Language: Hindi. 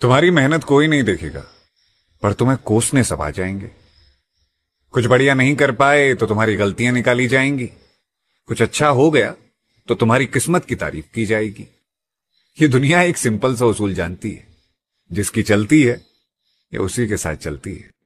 तुम्हारी मेहनत कोई नहीं देखेगा पर तुम्हें कोसने सब आ जाएंगे कुछ बढ़िया नहीं कर पाए तो तुम्हारी गलतियां निकाली जाएंगी कुछ अच्छा हो गया तो तुम्हारी किस्मत की तारीफ की जाएगी ये दुनिया एक सिंपल सा उसूल जानती है जिसकी चलती है या उसी के साथ चलती है